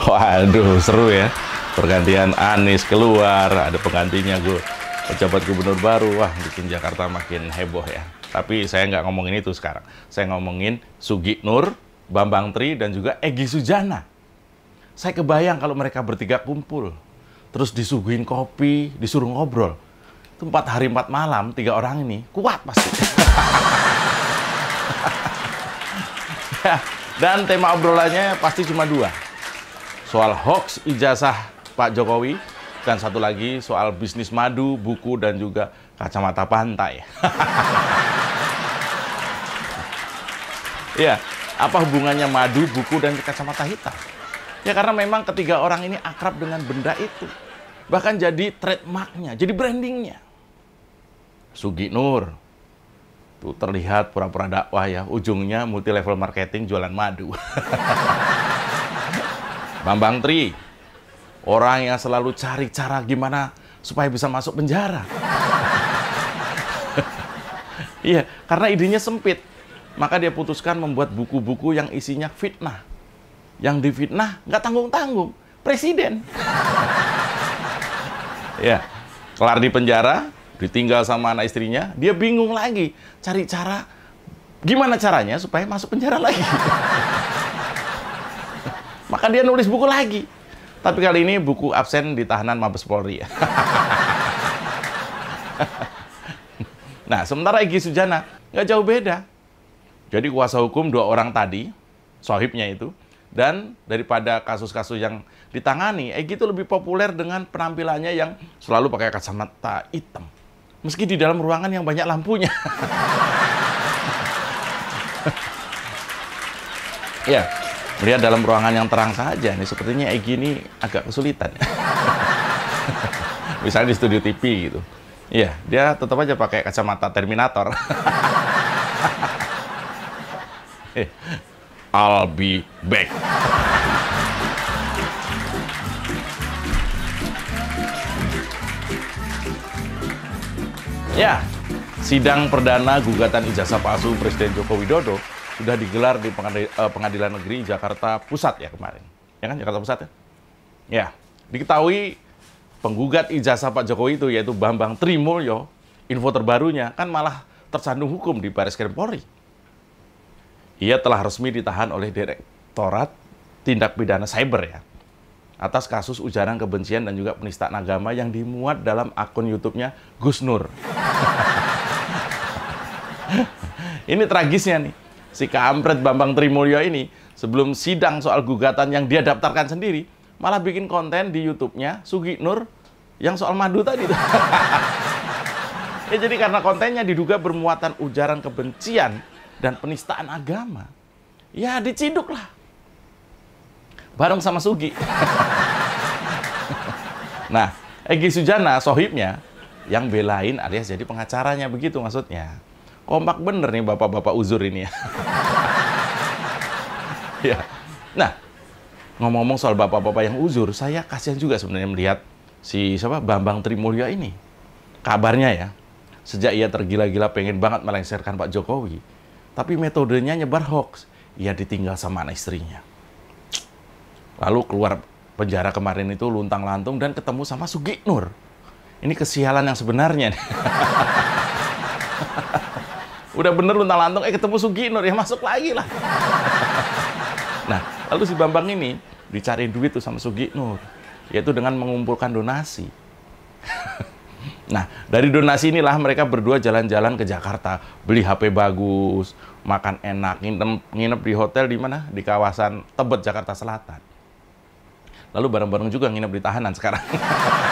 Waduh, seru ya. Pergantian Anies keluar, ada penggantinya gue. Pejabat gubernur baru, wah bikin Jakarta makin heboh ya. Tapi saya nggak ngomongin itu sekarang. Saya ngomongin Sugi Nur, Bambang Tri, dan juga Egi Sujana. Saya kebayang kalau mereka bertiga kumpul. Terus disuguhin kopi, disuruh ngobrol. Itu empat hari empat malam, tiga orang ini kuat pasti. dan tema obrolannya pasti cuma dua soal hoax ijazah Pak Jokowi dan satu lagi soal bisnis madu, buku dan juga kacamata pantai. Iya, apa hubungannya madu, buku dan kacamata hitam? Ya karena memang ketiga orang ini akrab dengan benda itu. Bahkan jadi trademarknya, jadi brandingnya. Sugi Nur, tuh terlihat pura-pura dakwah ya, ujungnya multi level marketing jualan madu. Bambang Tri, orang yang selalu cari cara gimana supaya bisa masuk penjara. Iya, karena idenya sempit. Maka dia putuskan membuat buku-buku yang isinya fitnah. Yang difitnah nggak tanggung-tanggung. Presiden. ya, kelar di penjara, ditinggal sama anak istrinya, dia bingung lagi. Cari cara, gimana caranya supaya masuk penjara lagi. maka dia nulis buku lagi. Tapi kali ini buku absen di tahanan Mabes Polri. nah, sementara Egy Sujana nggak jauh beda. Jadi kuasa hukum dua orang tadi, sohibnya itu, dan daripada kasus-kasus yang ditangani, Egy itu lebih populer dengan penampilannya yang selalu pakai kacamata hitam. Meski di dalam ruangan yang banyak lampunya. ya, yeah. Melihat dalam ruangan yang terang saja. Ini sepertinya Egi ini agak kesulitan. Misalnya di studio TV gitu. Iya, dia tetap aja pakai kacamata Terminator. Eh, I'll be back. ya, sidang perdana gugatan ijazah palsu Presiden Joko Widodo sudah digelar di pengadilan, eh, pengadilan negeri Jakarta Pusat ya kemarin. Ya kan Jakarta Pusat ya? Ya, diketahui penggugat ijazah Pak Jokowi itu yaitu Bambang Trimulyo, info terbarunya kan malah tersandung hukum di Baris Krim Polri. Ia telah resmi ditahan oleh Direktorat Tindak Pidana Cyber ya atas kasus ujaran kebencian dan juga penistaan agama yang dimuat dalam akun YouTube-nya Gus Nur. Ini tragisnya nih si kampret Bambang Trimulyo ini sebelum sidang soal gugatan yang dia daftarkan sendiri malah bikin konten di YouTube-nya Sugi Nur yang soal madu tadi. ya jadi karena kontennya diduga bermuatan ujaran kebencian dan penistaan agama. Ya diciduk lah. Bareng sama Sugi. nah, Egi Sujana, sohibnya, yang belain alias jadi pengacaranya begitu maksudnya kompak bener nih bapak-bapak uzur ini ya. ya. Nah, ngomong-ngomong soal bapak-bapak yang uzur, saya kasihan juga sebenarnya melihat si siapa Bambang Trimulya ini. Kabarnya ya, sejak ia tergila-gila pengen banget melengsarkan Pak Jokowi, tapi metodenya nyebar hoax. Ia ditinggal sama anak istrinya. Lalu keluar penjara kemarin itu luntang lantung dan ketemu sama Sugi Nur. Ini kesialan yang sebenarnya. Udah bener lu lantung, eh ketemu Sugino ya masuk lagi lah. nah, lalu si Bambang ini dicari duit tuh sama Sugino yaitu dengan mengumpulkan donasi. nah, dari donasi inilah mereka berdua jalan-jalan ke Jakarta, beli HP bagus, makan enak, nginep, nginep di hotel di mana? Di kawasan Tebet, Jakarta Selatan. Lalu bareng-bareng juga nginep di tahanan sekarang.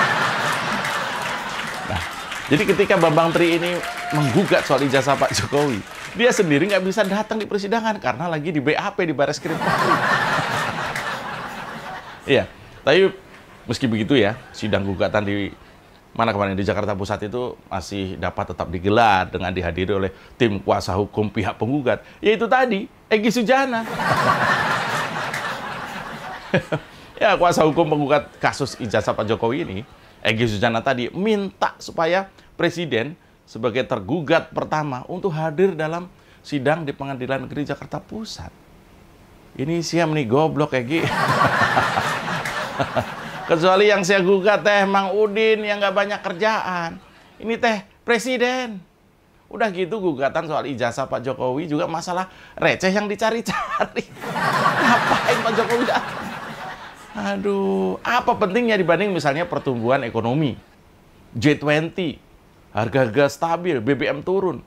Jadi ketika Bambang Tri ini menggugat soal ijazah Pak Jokowi, dia sendiri nggak bisa datang di persidangan karena lagi di BAP di Baris Krim iya, tapi meski begitu ya, sidang gugatan di mana kemarin di Jakarta Pusat itu masih dapat tetap digelar dengan dihadiri oleh tim kuasa hukum pihak penggugat, yaitu tadi Egi Sujana. ya, kuasa hukum penggugat kasus ijazah Pak Jokowi ini Egy Sujana tadi minta supaya presiden sebagai tergugat pertama untuk hadir dalam sidang di Pengadilan Negeri Jakarta Pusat. Ini siam nih goblok Egy. Kecuali yang saya gugat teh Mang Udin yang nggak banyak kerjaan. Ini teh presiden. Udah gitu gugatan soal ijazah Pak Jokowi juga masalah receh yang dicari-cari. Ngapain Pak Jokowi datang? Aduh, apa pentingnya dibanding misalnya pertumbuhan ekonomi? J20, harga-harga stabil, BBM turun,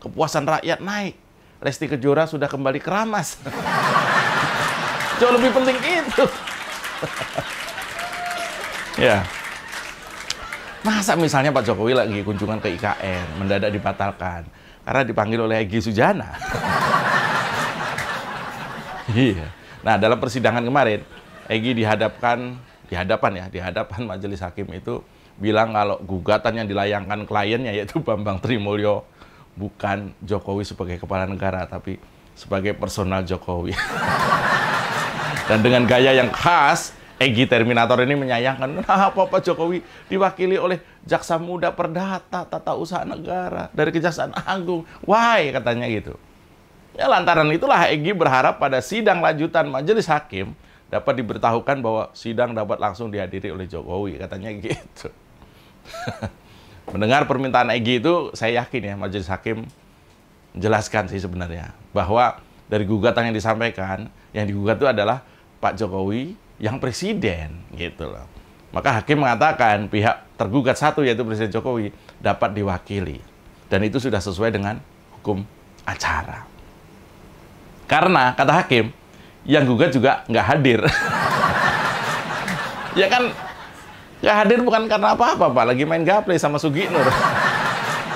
kepuasan rakyat naik, lesti Kejora sudah kembali keramas. Jauh lebih penting itu. ya. Masa misalnya Pak Jokowi lagi kunjungan ke IKN, mendadak dibatalkan karena dipanggil oleh Egy Sujana. iya. Nah, dalam persidangan kemarin, Egi dihadapkan di hadapan ya, di hadapan majelis hakim itu bilang kalau gugatan yang dilayangkan kliennya yaitu Bambang Trimulyo bukan Jokowi sebagai kepala negara tapi sebagai personal Jokowi. Dan dengan gaya yang khas, Egi Terminator ini menyayangkan, nah Pak Jokowi diwakili oleh Jaksa Muda Perdata Tata Usaha Negara dari Kejaksaan Agung. Why? Katanya gitu. Ya lantaran itulah Egi berharap pada sidang lanjutan majelis hakim dapat diberitahukan bahwa sidang dapat langsung dihadiri oleh Jokowi, katanya gitu. Mendengar permintaan Egy itu, saya yakin ya Majelis Hakim menjelaskan sih sebenarnya bahwa dari gugatan yang disampaikan, yang digugat itu adalah Pak Jokowi yang presiden gitu loh. Maka hakim mengatakan pihak tergugat satu yaitu Presiden Jokowi dapat diwakili dan itu sudah sesuai dengan hukum acara. Karena kata hakim, yang gugat juga nggak hadir. ya kan nggak hadir bukan karena apa-apa pak, lagi main gaple sama Nur.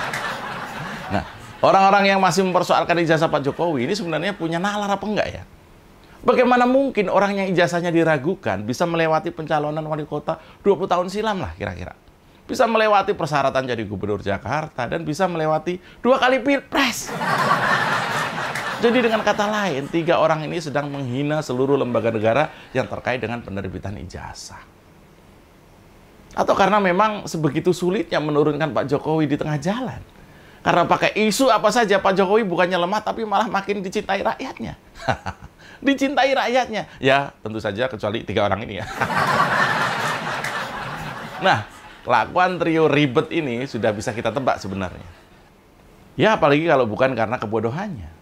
nah orang-orang yang masih mempersoalkan ijazah Pak Jokowi ini sebenarnya punya nalar apa enggak ya? Bagaimana mungkin orang yang ijazahnya diragukan bisa melewati pencalonan wali kota 20 tahun silam lah kira-kira. Bisa melewati persyaratan jadi gubernur Jakarta dan bisa melewati dua kali pilpres. Jadi dengan kata lain, tiga orang ini sedang menghina seluruh lembaga negara yang terkait dengan penerbitan ijazah. Atau karena memang sebegitu sulitnya menurunkan Pak Jokowi di tengah jalan. Karena pakai isu apa saja Pak Jokowi bukannya lemah tapi malah makin dicintai rakyatnya. dicintai rakyatnya. Ya, tentu saja kecuali tiga orang ini ya. nah, kelakuan trio ribet ini sudah bisa kita tebak sebenarnya. Ya apalagi kalau bukan karena kebodohannya.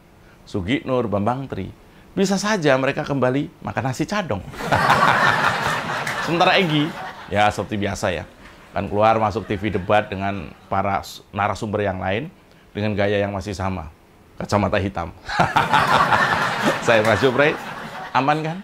Sugi Nur, Bambang Tri, bisa saja mereka kembali makan nasi cadong. Sementara Egi, ya seperti biasa ya, kan keluar masuk TV debat dengan para narasumber yang lain dengan gaya yang masih sama, kacamata hitam. Saya Mas Jupre, aman kan?